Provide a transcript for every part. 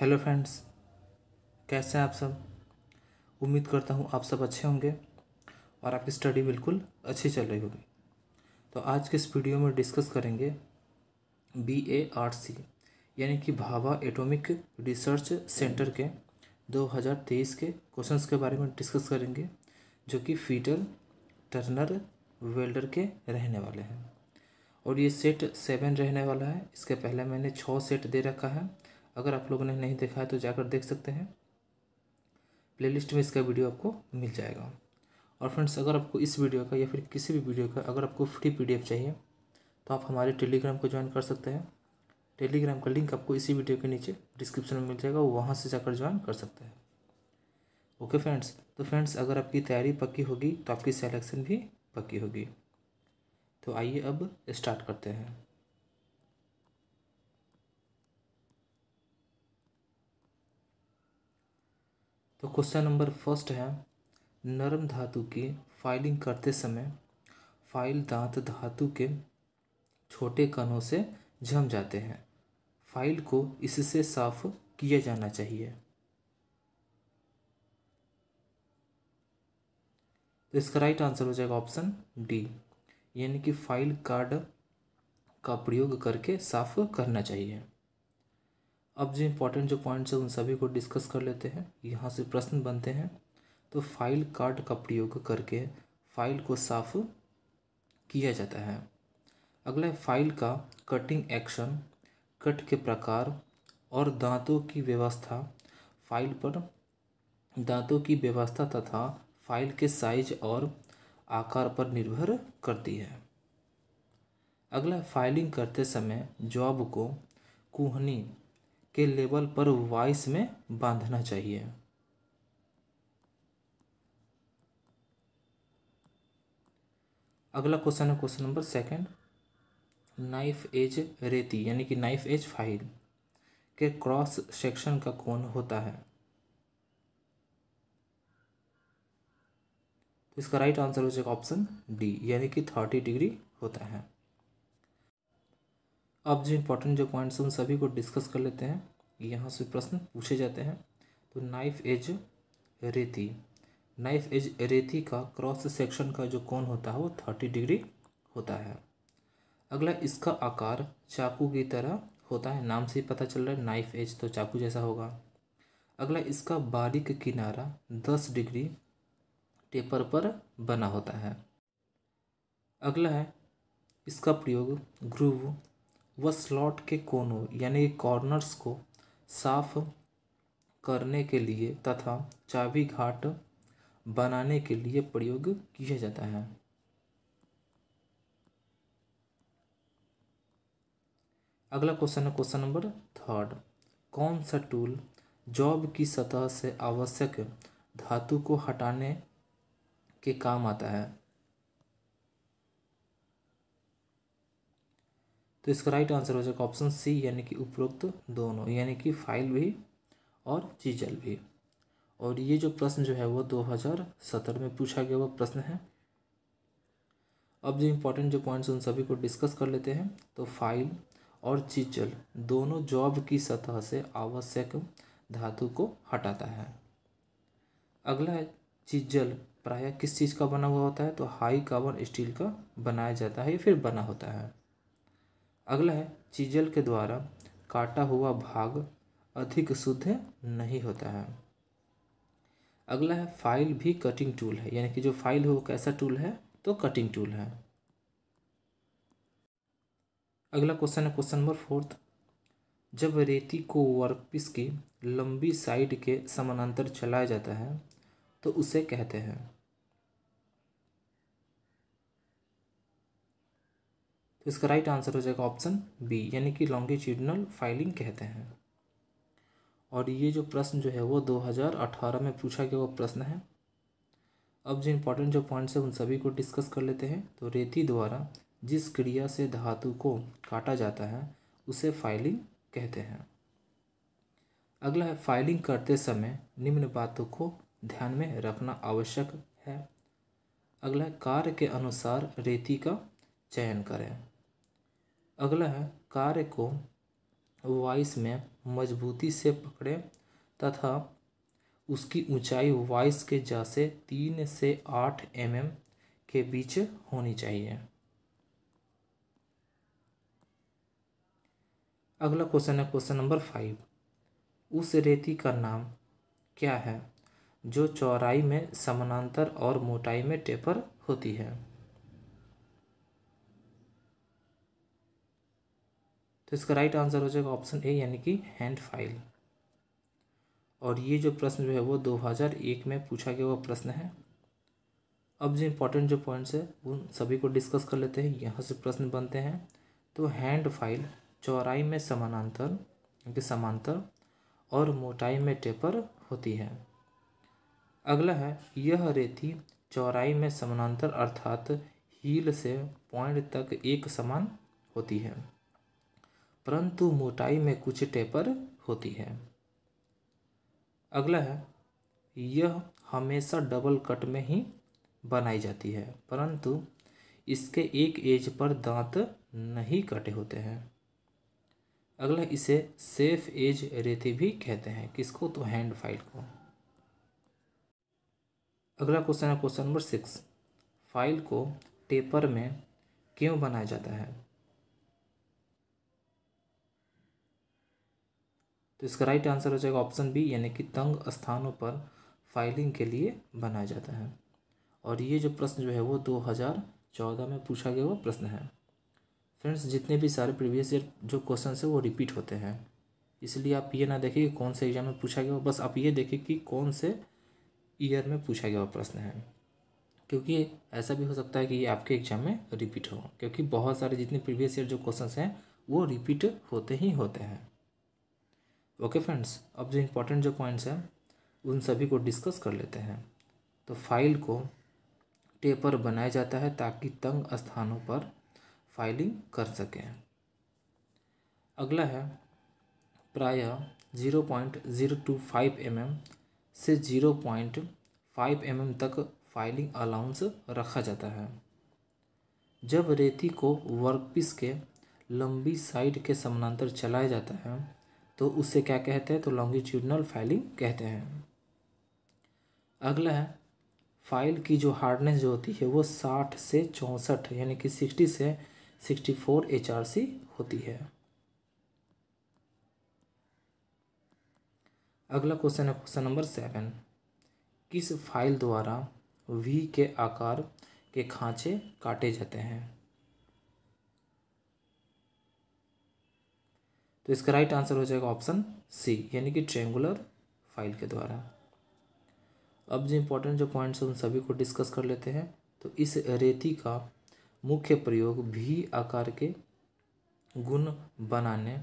hello friends कैसे हैं आप सब उम्मीद करता हूँ आप सब अच्छे होंगे और आपकी स्टडी बिल्कुल अच्छी चल रही होगी तो आज के इस वीडियो में डिस्कस करेंगे बी ए आर सी यानी कि भाभा एटॉमिक रिसर्च सेंटर के 2023 के क्वेश्चंस के बारे में डिस्कस करेंगे जो कि फीटर टर्नर वेल्डर के रहने वाले हैं और ये सेट सेवन रहने वाला है इसके पहले मैंने छः सेट दे रखा है अगर आप लोगों ने नहीं देखा है तो जाकर देख सकते हैं प्लेलिस्ट में इसका वीडियो आपको मिल जाएगा और फ्रेंड्स अगर आपको इस वीडियो का या फिर किसी भी वीडियो का अगर आपको फ्री पीडीएफ चाहिए तो आप हमारे टेलीग्राम को ज्वाइन कर सकते हैं टेलीग्राम का लिंक आपको इसी वीडियो के नीचे डिस्क्रिप्शन में मिल जाएगा वहाँ से जाकर ज्वाइन कर सकते हैं ओके फ्रेंड्स तो फ्रेंड्स अगर आपकी तैयारी पक्की होगी तो आपकी सेलेक्शन भी पक्की होगी तो आइए अब स्टार्ट करते हैं तो क्वेश्चन नंबर फर्स्ट है नरम धातु की फाइलिंग करते समय फाइल दांत धातु के छोटे कणों से जम जाते हैं फाइल को इससे साफ किया जाना चाहिए तो इसका राइट आंसर हो जाएगा ऑप्शन डी यानी कि फाइल कार्ड का प्रयोग करके साफ करना चाहिए अब जो इम्पोर्टेंट जो पॉइंट्स हैं उन सभी को डिस्कस कर लेते हैं यहाँ से प्रश्न बनते हैं तो फाइल कार्ड का प्रयोग करके फाइल को साफ किया जाता है अगला फाइल का कटिंग एक्शन कट के प्रकार और दांतों की व्यवस्था फाइल पर दांतों की व्यवस्था तथा फाइल के साइज और आकार पर निर्भर करती है अगला फाइलिंग करते समय जॉब को कुहनी के लेवल पर वॉइस में बांधना चाहिए अगला क्वेश्चन है question number second knife edge रेती यानी कि नाइफ एज फाइल के क्रॉस सेक्शन का कोण होता है तो इसका राइट आंसर हो जाएगा ऑप्शन डी यानी कि थर्टी डिग्री होता है अब जो इम्पोर्टेंट जो पॉइंट्स उन सभी को डिस्कस कर लेते हैं यहाँ से प्रश्न पूछे जाते हैं तो नाइफ एज रेती नाइफ एज रेती का क्रॉस सेक्शन का जो कौन होता है वो थर्टी डिग्री होता है अगला इसका आकार चाकू की तरह होता है नाम से ही पता चल रहा है नाइफ एज तो चाकू जैसा होगा अगला इसका बारीक किनारा दस डिग्री टेपर पर बना होता है अगला है इसका प्रयोग ग्रुव व स्लॉट के कोनों यानी कॉर्नर्स को साफ करने के लिए तथा चाबी घाट बनाने के लिए प्रयोग किया जाता है अगला क्वेश्चन है क्वेश्चन नंबर थर्ड कौन सा टूल जॉब की सतह से आवश्यक धातु को हटाने के काम आता है तो इसका राइट आंसर हो जाएगा ऑप्शन सी यानी कि उपरोक्त दोनों यानी कि फाइल भी और चीजल भी और ये जो प्रश्न जो है वो 2017 में पूछा गया हुआ प्रश्न है अब जो इम्पोर्टेंट जो पॉइंट्स उन सभी को डिस्कस कर लेते हैं तो फाइल और चीचल दोनों जॉब की सतह से आवश्यक धातु को हटाता है अगला चीजल प्रायः किस चीज़ का बना हुआ होता है तो हाई कार्बन स्टील का बनाया जाता है या फिर बना होता है अगला है चीजल के द्वारा काटा हुआ भाग अधिक शुद्ध नहीं होता है अगला है फाइल भी कटिंग टूल है यानी कि जो फाइल हो वो कैसा टूल है तो कटिंग टूल है अगला क्वेश्चन है क्वेश्चन नंबर फोर्थ जब रेती को वर्कपीस की लंबी साइड के समानांतर चलाया जाता है तो उसे कहते हैं तो इसका राइट आंसर हो जाएगा ऑप्शन बी यानी कि लॉन्गिट्यूडनल फाइलिंग कहते हैं और ये जो प्रश्न जो है वो 2018 में पूछा गया वो प्रश्न है अब जो इम्पोर्टेंट जो पॉइंट्स हैं उन सभी को डिस्कस कर लेते हैं तो रेती द्वारा जिस क्रिया से धातु को काटा जाता है उसे फाइलिंग कहते हैं अगला है फाइलिंग करते समय निम्न बातों को ध्यान में रखना आवश्यक है अगला कार्य के अनुसार रेती का चयन करें अगला है कार्य को वॉइस में मजबूती से पकड़े तथा उसकी ऊंचाई वॉइस के जैसे तीन से आठ एम mm के बीच होनी चाहिए अगला क्वेश्चन है क्वेश्चन नंबर फाइव उस रेती का नाम क्या है जो चौराई में समानांतर और मोटाई में टेपर होती है तो इसका राइट आंसर हो जाएगा ऑप्शन ए यानी कि हैंड फाइल और ये जो प्रश्न जो है वो 2001 में पूछा गया हुआ प्रश्न है अब जो इम्पोर्टेंट जो पॉइंट्स है उन सभी को डिस्कस कर लेते हैं यहाँ से प्रश्न बनते हैं तो हैंड फाइल चौराई में समानांतर यानी समांतर और मोटाई में टेपर होती है अगला है यह रेती चौराई में समानांतर अर्थात हील से पॉइंट तक एक समान होती है परंतु मोटाई में कुछ टेपर होती है अगला है यह हमेशा डबल कट में ही बनाई जाती है परंतु इसके एक एज पर दांत नहीं कटे होते हैं अगला इसे सेफ एज रेती भी कहते हैं किसको तो हैंड फाइल को अगला क्वेश्चन है क्वेश्चन नंबर सिक्स फाइल को टेपर में क्यों बनाया जाता है तो इसका राइट आंसर हो जाएगा ऑप्शन बी यानी कि तंग स्थानों पर फाइलिंग के लिए बनाया जाता है और ये जो प्रश्न जो है वो दो हज़ार चौदह में पूछा गया हुआ प्रश्न है फ्रेंड्स जितने भी सारे प्रीवियस ईयर जो क्वेश्चन है वो रिपीट होते हैं इसलिए आप ये ना देखें कि कौन से एग्जाम में पूछा गया हो बस आप ये देखें कि कौन से ईयर में पूछा गया हुआ प्रश्न है क्योंकि ऐसा भी हो सकता है कि ये आपके एग्जाम में रिपीट हो क्योंकि बहुत सारे जितने प्रीवियस ईयर जो क्वेश्चन हैं वो रिपीट होते ही होते हैं ओके फ्रेंड्स अब जो इम्पोर्टेंट जो पॉइंट्स हैं उन सभी को डिस्कस कर लेते हैं तो फाइल को टेपर बनाया जाता है ताकि तंग स्थानों पर फाइलिंग कर सकें अगला है प्राय zero point zero two five M M से zero point five M M तक फाइलिंग अलाउंस रखा जाता है जब रेती को वर्कपीस के लंबी साइड के समानांतर चलाया जाता है तो उससे क्या कहते हैं तो लॉन्गिट्यूडनल फाइलिंग कहते हैं अगला है फाइल की जो हार्डनेस जो होती है वो साठ से चौंसठ यानी कि सिक्सटी से sixty four H R C होती है अगला क्वेश्चन है क्वेश्चन नंबर सेवन किस फाइल द्वारा वी के आकार के खांचे काटे जाते हैं तो इसका राइट आंसर हो जाएगा ऑप्शन सी यानी कि ट्रेंगुलर फाइल के द्वारा अब जो इम्पोर्टेंट जो पॉइंट्स हैं उन सभी को डिस्कस कर लेते हैं तो इस रेती का मुख्य प्रयोग भी आकार के गुण बनाने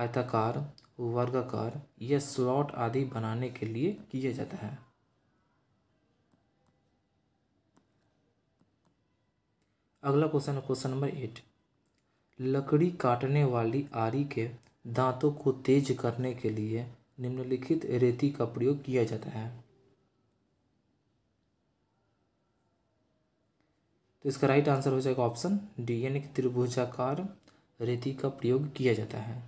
आयताकार वर्गाकार या स्लॉट आदि बनाने के लिए किया जाता है अगला क्वेश्चन है क्वेश्चन नंबर एट लकड़ी काटने वाली आरी के दांतों को तेज करने के लिए निम्नलिखित रेती का प्रयोग किया जाता है तो इसका राइट आंसर हो जाएगा ऑप्शन डी यानी कि त्रिभुजाकार रेती का प्रयोग किया जाता है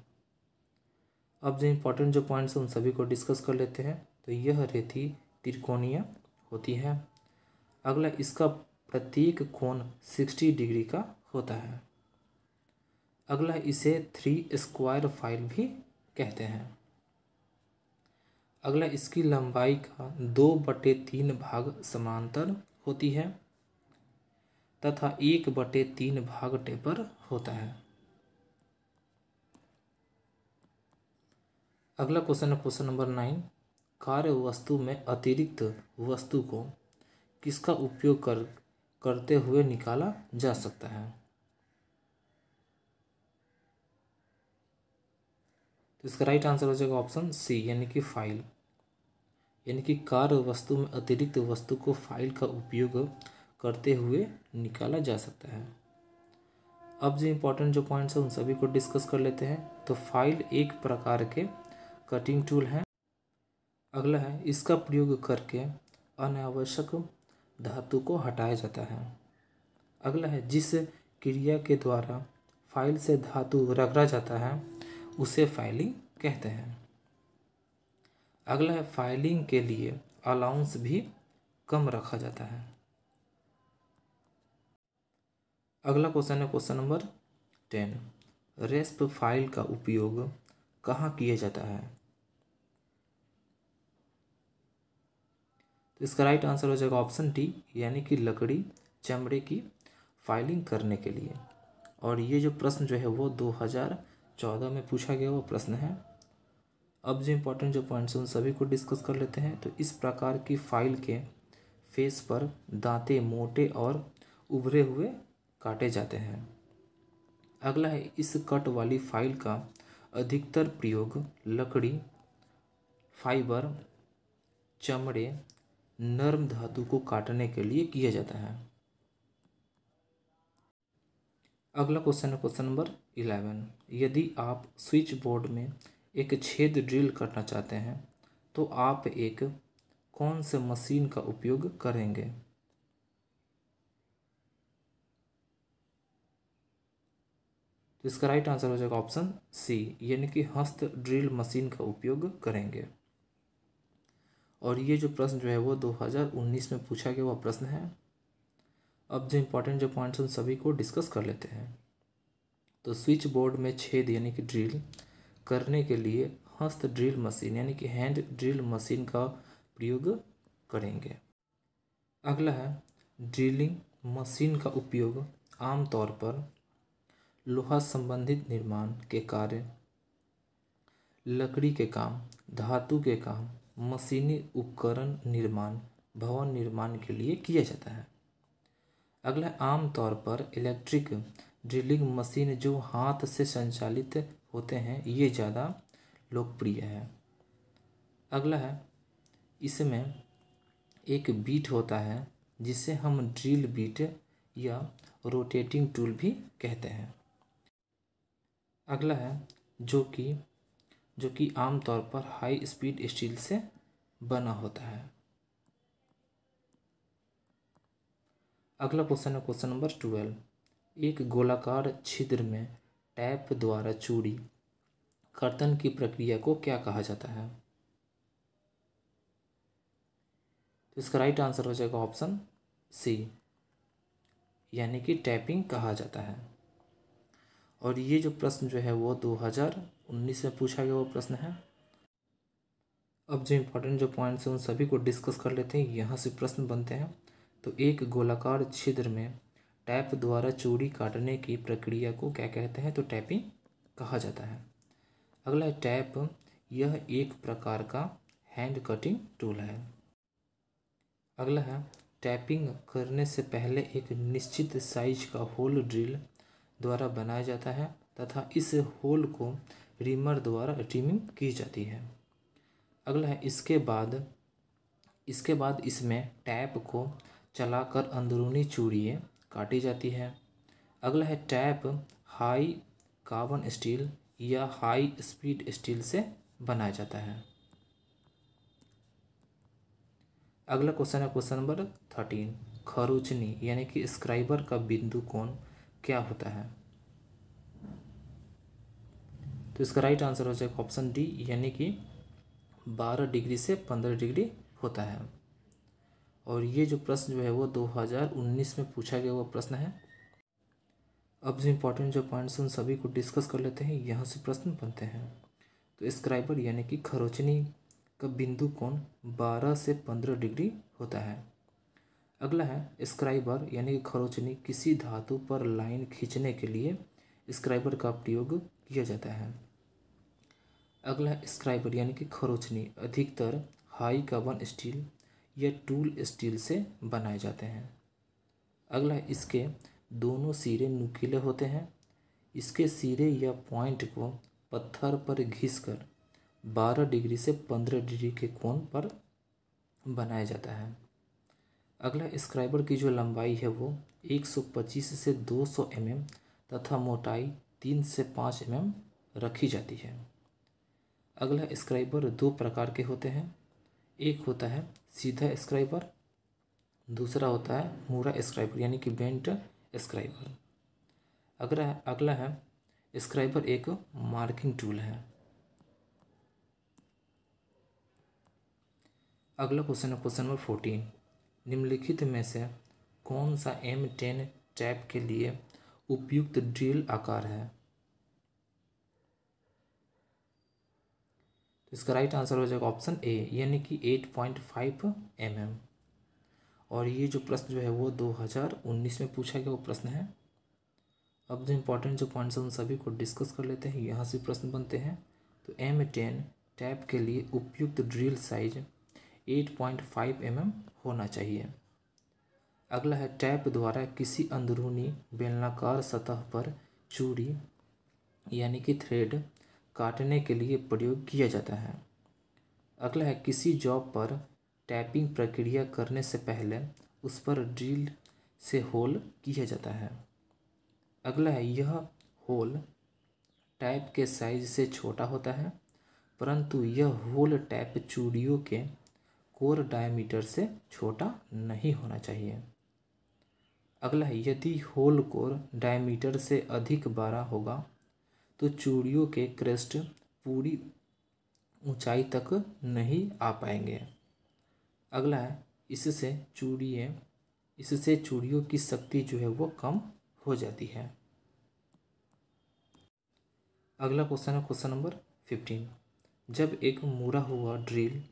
अब जो इम्पोर्टेंट जो पॉइंट्स हैं उन सभी को डिस्कस कर लेते हैं तो यह रेती त्रिकोणीय होती है अगला इसका प्रत्येक कोण सिक्सटी डिग्री का होता है अगला इसे थ्री स्क्वायर फाइल भी कहते हैं अगला इसकी लंबाई का दो बटे तीन भाग समांतर होती है तथा एक बटे तीन भाग टेपर होता है अगला क्वेश्चन है क्वेश्चन नंबर नाइन कार्य वस्तु में अतिरिक्त वस्तु को किसका उपयोग कर करते हुए निकाला जा सकता है इसका राइट आंसर हो जाएगा ऑप्शन सी यानी कि फाइल यानी कि कार वस्तु में अतिरिक्त वस्तु को फाइल का उपयोग करते हुए निकाला जा सकता है अब जो इम्पोर्टेंट जो पॉइंट्स हैं उन सभी को डिस्कस कर लेते हैं तो फाइल एक प्रकार के कटिंग टूल हैं अगला है इसका प्रयोग करके अनावश्यक धातु को हटाया जाता है अगला है जिस क्रिया के द्वारा फाइल से धातु रगड़ा जाता है उसे फाइलिंग कहते हैं अगला है फाइलिंग के लिए अलाउंस भी कम रखा जाता है अगला क्वेश्चन है question number ten rasp file का उपयोग कहाँ किया जाता है तो इसका राइट आंसर हो जाएगा ऑप्शन डी यानी कि लकड़ी चमड़े की फाइलिंग करने के लिए और ये जो प्रश्न जो है वो दो हजार चौदह में पूछा गया वो प्रश्न है अब जो इम्पोर्टेंट जो पॉइंट्स हैं उन सभी को डिस्कस कर लेते हैं तो इस प्रकार की फाइल के फेस पर दांते मोटे और उभरे हुए काटे जाते हैं अगला है इस कट वाली फाइल का अधिकतर प्रयोग लकड़ी फाइबर चमड़े नर्म धातु को काटने के लिए किया जाता है अगला क्वेश्चन है क्वेश्चन नंबर इलेवन यदि आप स्विच बोर्ड में एक छेद ड्रिल करना चाहते हैं तो आप एक कौन से मशीन का उपयोग करेंगे तो इसका राइट आंसर हो जाएगा ऑप्शन सी यानी कि हस्त ड्रिल मशीन का उपयोग करेंगे और ये जो प्रश्न जो है वो 2019 में पूछा गया हुआ प्रश्न है अब जो इम्पोर्टेंट जो पॉइंट्स उन सभी को डिस्कस कर लेते हैं तो स्विच बोर्ड में छेद यानी कि ड्रिल करने के लिए हस्त ड्रिल मशीन यानी कि हैंड ड्रिल मशीन का प्रयोग करेंगे अगला है ड्रिलिंग मशीन का उपयोग आमतौर पर लोहा संबंधित निर्माण के कार्य लकड़ी के काम धातु के काम मशीनी उपकरण निर्माण भवन निर्माण के लिए किया जाता है अगला आमतौर पर इलेक्ट्रिक ड्रिलिंग मशीन जो हाथ से संचालित होते हैं ये ज़्यादा लोकप्रिय है अगला है इसमें एक बीट होता है जिसे हम ड्रिल बीट या रोटेटिंग टूल भी कहते हैं अगला है जो कि जो कि आमतौर पर हाई स्पीड स्टील से बना होता है अगला क्वेश्चन है क्वेश्चन नंबर ट्वेल्व एक गोलाकार छिद्र में टैप द्वारा चूड़ी कर्तन की प्रक्रिया को क्या कहा जाता है तो इसका राइट आंसर हो जाएगा ऑप्शन सी यानी कि टैपिंग कहा जाता है और ये जो प्रश्न जो है वो 2019 में पूछा गया वो प्रश्न है अब जो इम्पोर्टेंट जो पॉइंट्स हैं उन सभी को डिस्कस कर लेते हैं यहाँ से प्रश्न बनते हैं तो एक गोलाकार छिद्र में टैप द्वारा चूड़ी काटने की प्रक्रिया को क्या कहते हैं तो टैपिंग कहा जाता है अगला टैप यह एक प्रकार का हैंड कटिंग टूल है अगला है टैपिंग करने से पहले एक निश्चित साइज का होल ड्रिल द्वारा बनाया जाता है तथा इस होल को रिमर द्वारा ट्रिमिंग की जाती है अगला है इसके बाद इसके बाद इसमें टैप को चलाकर अंदरूनी चूड़िए काटी जाती है अगला है टैप हाई कार्बन स्टील या हाई स्पीड स्टील से बनाया जाता है अगला क्वेश्चन है क्वेश्चन नंबर थर्टीन खरुचनी यानी कि स्क्राइबर का बिंदु कौन क्या होता है तो इसका राइट आंसर हो जाएगा ऑप्शन डी यानी कि बारह डिग्री से पंद्रह डिग्री होता है और ये जो प्रश्न जो है वो 2019 में पूछा गया हुआ प्रश्न है अब जो इम्पोर्टेंट जो पॉइंट्स उन सभी को डिस्कस कर लेते हैं यहाँ से प्रश्न बनते हैं तो स्क्राइबर यानी कि खरोचनी का बिंदु कौन 12 से 15 डिग्री होता है अगला है स्क्राइबर यानी कि खरोचनी किसी धातु पर लाइन खींचने के लिए स्क्राइबर का प्रयोग किया जाता है अगला है स्क्राइबर यानी कि खरोचनी अधिकतर हाई कार्बन स्टील या टूल स्टील से बनाए जाते हैं अगला इसके दोनों सिरे नुकीले होते हैं इसके सिरे या पॉइंट को पत्थर पर घिस कर बारह डिग्री से पंद्रह डिग्री के कोण पर बनाया जाता है अगला स्क्राइबर की जो लंबाई है वो 125 से 200 सौ mm तथा मोटाई 3 से 5 एम mm रखी जाती है अगला स्क्राइबर दो प्रकार के होते हैं एक होता है सीधा स्क्राइबर दूसरा होता है मूरा स्क्राइबर यानी कि बेंट स्क्राइबर अगर अगला है स्क्राइबर एक मार्किंग टूल है अगला क्वेश्चन है क्वेश्चन नंबर फोर्टीन निम्नलिखित में से कौन सा एम टेन टैप के लिए उपयुक्त ड्रिल आकार है तो इसका राइट आंसर हो जाएगा ऑप्शन ए यानी कि eight point five M M और ये जो प्रश्न जो है वो दो हज़ार उन्नीस में पूछा गया वो प्रश्न है अब जो इम्पोर्टेंट जो पॉइंट्स हैं उन सभी को डिस्कस कर लेते हैं यहाँ से प्रश्न बनते हैं तो एम टेन टैप के लिए उपयुक्त drill size eight point five M M होना चाहिए अगला है टैप द्वारा किसी अंदरूनी बेलनाकार सतह पर चूड़ी यानी कि थ्रेड काटने के लिए प्रयोग किया जाता है अगला है किसी जॉब पर टैपिंग प्रक्रिया करने से पहले उस पर ड्रिल से होल किया जाता है अगला है यह होल टैप के साइज से छोटा होता है परंतु यह होल टैप चूड़ियों के कोर डायमीटर से छोटा नहीं होना चाहिए अगला है यदि होल कोर डायमीटर से अधिक बड़ा होगा तो चूड़ियों के क्रेस्ट पूरी ऊंचाई तक नहीं आ पाएंगे अगला है इससे चूड़िए इससे चूड़ियों की शक्ति जो है वो कम हो जाती है अगला क्वेश्चन है क्वेश्चन नंबर फिफ्टीन जब एक मुरा हुआ ड्रिल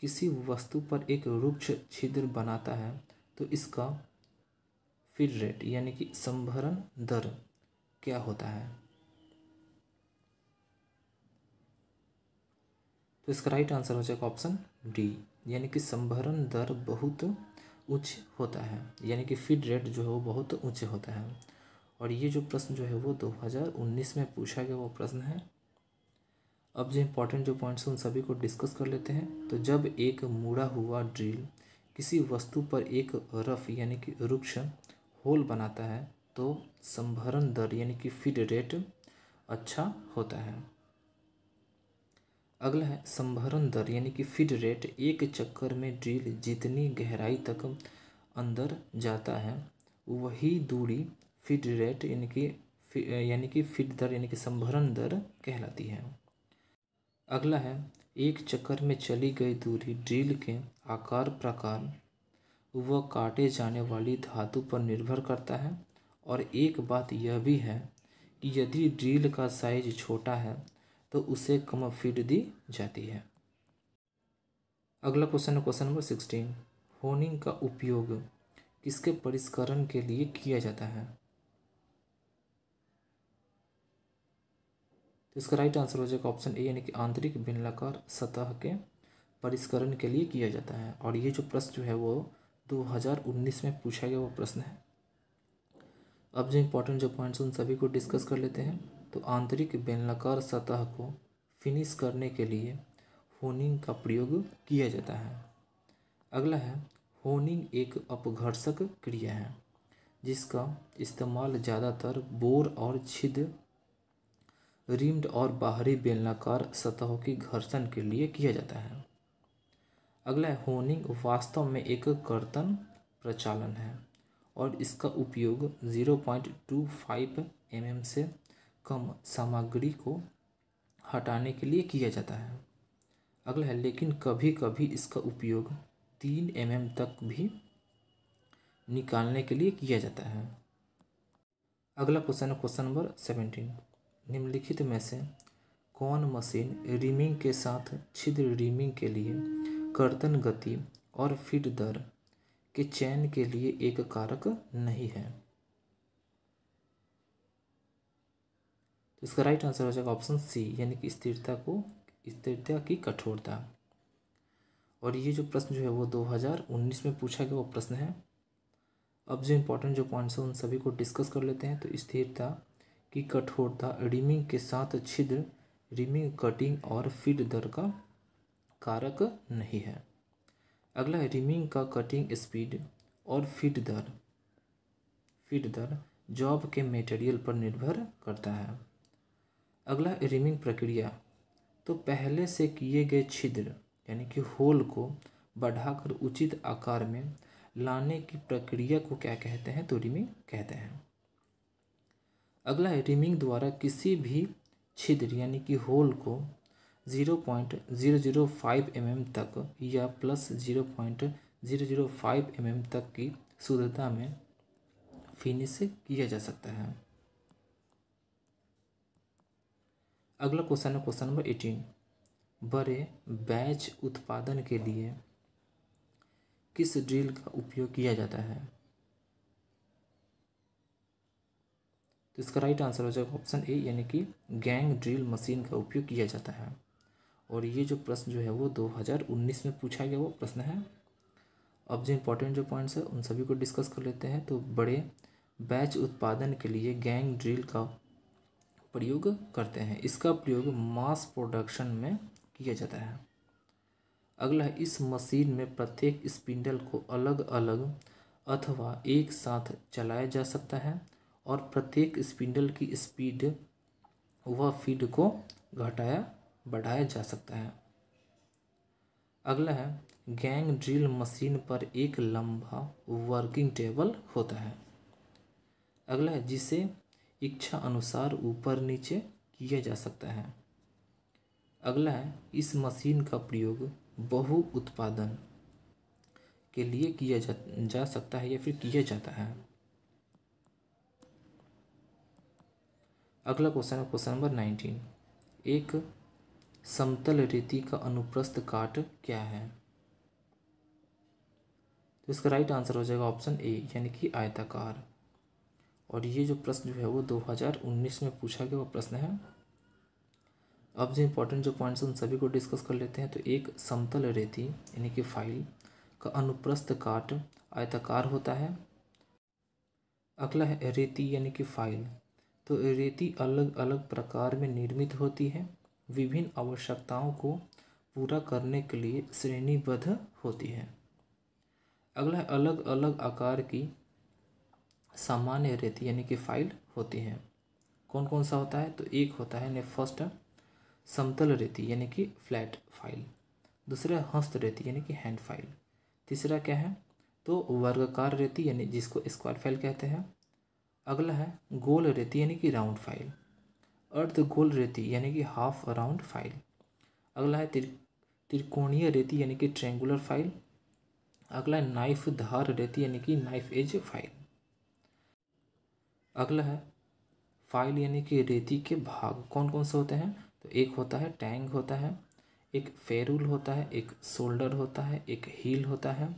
किसी वस्तु पर एक रुक्ष छिद्र बनाता है तो इसका फिड रेट यानी कि संभरण दर क्या होता है तो इसका राइट आंसर हो जाएगा ऑप्शन डी यानी कि संभरण दर बहुत उच्च होता है यानी कि फीड रेट जो है वो बहुत ऊँचे होता है और ये जो प्रश्न जो है वो 2019 में पूछा गया वो प्रश्न है अब जो इम्पोर्टेंट जो पॉइंट्स हैं उन सभी को डिस्कस कर लेते हैं तो जब एक मुड़ा हुआ ड्रिल किसी वस्तु पर एक रफ यानी कि रुक्ष होल बनाता है तो संभरण दर यानी कि फीड रेट अच्छा होता है अगला है संभरण दर यानी कि फीड रेट एक चक्कर में ड्रिल जितनी गहराई तक अंदर जाता है वही दूरी फीड रेट यानी कि यानी कि फीड दर यानी कि संभरण दर कहलाती है अगला है एक चक्कर में चली गई दूरी ड्रिल के आकार प्रकार व काटे जाने वाली धातु पर निर्भर करता है और एक बात यह भी है कि यदि ड्रिल का साइज छोटा है तो उसे कम फीड दी जाती है अगला क्वेश्चन है क्वेश्चन नंबर सिक्सटीन होनिंग का उपयोग किसके परिष्करण के लिए किया जाता है तो इसका राइट आंसर हो जाएगा ऑप्शन ए यानी कि आंतरिक बिनलाकार सतह के परिष्करण के लिए किया जाता है और ये जो प्रश्न जो है वो 2019 में पूछा गया वो प्रश्न है अब जो इम्पोर्टेंट जो पॉइंट्स उन सभी को डिस्कस कर लेते हैं तो आंतरिक बेलनाकार सतह को फिनिश करने के लिए होनिंग का प्रयोग किया जाता है अगला है होनिंग एक अपघर्षक क्रिया है जिसका इस्तेमाल ज़्यादातर बोर और छिद रिम्ड और बाहरी बेलनाकार सतहों की घर्षण के लिए किया जाता है अगला है होनिंग वास्तव में एक कर्तन प्रचालन है और इसका उपयोग 0.25 पॉइंट mm से कम सामग्री को हटाने के लिए किया जाता है अगला है लेकिन कभी कभी इसका उपयोग तीन एम mm तक भी निकालने के लिए किया जाता है अगला क्वेश्चन है क्वेश्चन नंबर सेवेंटीन निम्नलिखित में से कौन मशीन रिमिंग के साथ छिद्र रिमिंग के लिए कर्तन गति और फिट दर के चयन के लिए एक कारक नहीं है तो इसका राइट आंसर हो जाएगा ऑप्शन सी यानी कि स्थिरता को स्थिरता की कठोरता और ये जो प्रश्न जो है वो 2019 में पूछा गया वो प्रश्न है अब जो इम्पोर्टेंट जो पॉइंट्स हैं उन सभी को डिस्कस कर लेते हैं तो स्थिरता की कठोरता रिमिंग के साथ छिद्र रिमिंग कटिंग और फिट दर का कारक नहीं है अगला है रिमिंग का कटिंग स्पीड और फिट दर फिट दर जॉब के मटेरियल पर निर्भर करता है अगला रिमिंग प्रक्रिया तो पहले से किए गए छिद्र यानी कि होल को बढ़ाकर उचित आकार में लाने की प्रक्रिया को क्या कहते हैं तो रिमिंग कहते हैं अगला है रिमिंग द्वारा किसी भी छिद्र यानी कि होल को 0.005 mm तक या प्लस 0.005 mm तक की शुद्धता में फिनिश किया जा सकता है अगला क्वेश्चन है क्वेश्चन नंबर एटीन बड़े बैच उत्पादन के लिए किस ड्रिल का उपयोग किया जाता है तो इसका राइट आंसर हो जाएगा ऑप्शन ए यानी कि गैंग ड्रिल मशीन का उपयोग किया जाता है और ये जो प्रश्न जो है वो 2019 में पूछा गया वो प्रश्न है अब जो इम्पोर्टेंट जो पॉइंट्स है उन सभी को डिस्कस कर लेते हैं तो बड़े बैच उत्पादन के लिए गैंग ड्रिल का प्रयोग करते हैं इसका प्रयोग मास प्रोडक्शन में किया जाता है अगला इस मशीन में प्रत्येक स्पिंडल को अलग अलग अथवा एक साथ चलाया जा सकता है और प्रत्येक स्पिंडल की स्पीड व फीड को घटाया बढ़ाया जा सकता है अगला है गैंग ड्रिल मशीन पर एक लंबा वर्किंग टेबल होता है अगला है जिसे इच्छा अनुसार ऊपर नीचे किया जा सकता है अगला है इस मशीन का प्रयोग बहु उत्पादन के लिए किया जा, जा सकता है या फिर किया जाता है अगला क्वेश्चन है क्वेश्चन नंबर नाइनटीन एक समतल रीति का अनुप्रस्थ काट क्या है तो इसका राइट आंसर हो जाएगा ऑप्शन ए यानी कि आयताकार और ये जो प्रश्न जो है वो 2019 में पूछा गया वो प्रश्न है अब जो इम्पोर्टेंट जो पॉइंट्स उन सभी को डिस्कस कर लेते हैं तो एक समतल रेती यानी कि फाइल का अनुप्रस्थ काट आयताकार होता है अगला है रेती यानी कि फाइल तो रेती अलग अलग प्रकार में निर्मित होती है विभिन्न आवश्यकताओं को पूरा करने के लिए श्रेणीबद्ध होती है अगला अलग अलग आकार की सामान्य रेती यानी कि फाइल होती हैं कौन कौन सा होता है तो एक होता है फर्स्ट समतल रेती यानी कि फ्लैट फाइल दूसरा हस्त रेती यानी कि हैंड फाइल तीसरा क्या है तो वर्गकार रेती यानी जिसको स्क्वायर फाइल कहते हैं अगला है गोल रेती यानी कि राउंड फाइल अर्ध गोल रेती यानी कि हाफ राउंड फाइल अगला है तिर त्रिकोणीय रेती यानी कि ट्रेंगुलर फाइल अगला है नाइफ धार रेती यानी कि नाइफ एज फाइल अगला है फाइल यानी कि रेती के भाग कौन कौन से होते हैं तो एक होता है टैंग होता है एक फेरूल होता है एक शोल्डर होता है एक हील होता है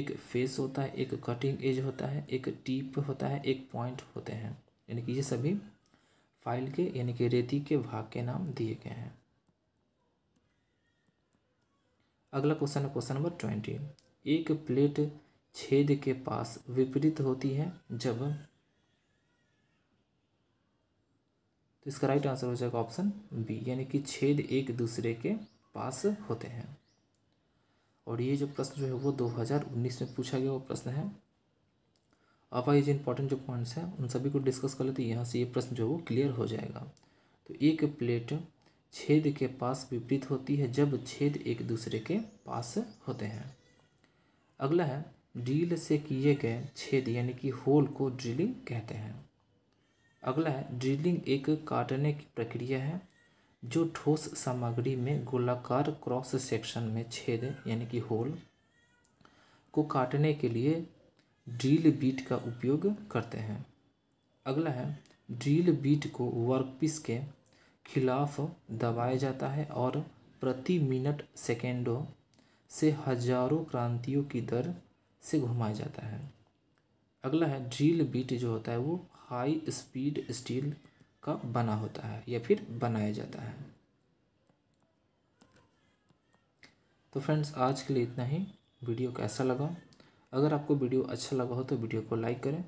एक फेस होता है एक कटिंग एज होता है एक टीप होता है एक पॉइंट होते हैं यानी कि ये सभी फाइल के यानी कि रेती के भाग के नाम दिए गए हैं अगला क्वेश्चन है क्वेश्चन नंबर ट्वेंटी एक प्लेट छेद के पास विपरीत होती है जब तो इसका राइट आंसर हो जाएगा ऑप्शन बी यानी कि छेद एक दूसरे के पास होते हैं और ये जो प्रश्न जो है वो 2019 में पूछा गया वो प्रश्न है अब आइए जो इंपॉर्टेंट जो पॉइंट्स हैं उन सभी को डिस्कस कर लेते हैं यहाँ से ये प्रश्न जो है वो क्लियर हो जाएगा तो एक प्लेट छेद के पास विपरीत होती है जब छेद एक दूसरे के पास होते हैं अगला है ड्रिल से किए गए छेद यानी कि होल को ड्रिलिंग कहते हैं अगला है ड्रिलिंग एक काटने की प्रक्रिया है जो ठोस सामग्री में गोलाकार क्रॉस सेक्शन में छेद यानी कि होल को काटने के लिए ड्रिल बीट का उपयोग करते हैं अगला है ड्रिल बीट को वर्कपीस के खिलाफ दबाया जाता है और प्रति मिनट सेकेंडों से हजारों क्रांतियों की दर से घुमाया जाता है अगला है ड्रिल बीट जो होता है वो हाई स्पीड स्टील का बना होता है या फिर बनाया जाता है तो फ्रेंड्स आज के लिए इतना ही वीडियो कैसा लगा अगर आपको वीडियो अच्छा लगा हो तो वीडियो को लाइक करें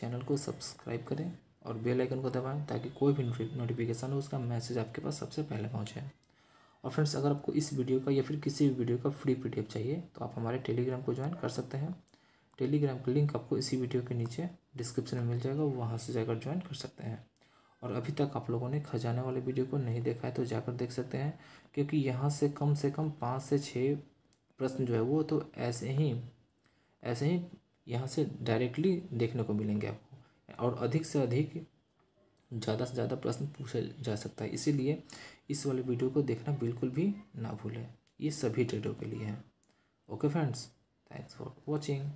चैनल को सब्सक्राइब करें और बेल आइकन को दबाएं ताकि कोई भी नोटिफिकेशन हो उसका मैसेज आपके पास सबसे पहले पहुंचे और फ्रेंड्स अगर आपको इस वीडियो का या फिर किसी भी वीडियो का फ्री पीडीएफ चाहिए तो आप हमारे टेलीग्राम को ज्वाइन कर सकते हैं टेलीग्राम का लिंक आपको इसी वीडियो के नीचे डिस्क्रिप्शन में मिल जाएगा वहाँ से जाकर ज्वाइन कर सकते हैं और अभी तक आप लोगों ने खजाने वाले वीडियो को नहीं देखा है तो जाकर देख सकते हैं क्योंकि यहाँ से कम से कम पाँच से छः प्रश्न जो है वो तो ऐसे ही ऐसे ही यहाँ से डायरेक्टली देखने को मिलेंगे आपको और अधिक से अधिक ज़्यादा से ज़्यादा प्रश्न पूछा जा सकता है इसीलिए इस वाले वीडियो को देखना बिल्कुल भी ना भूलें ये सभी ट्रेडों के लिए है okay friends thanks for watching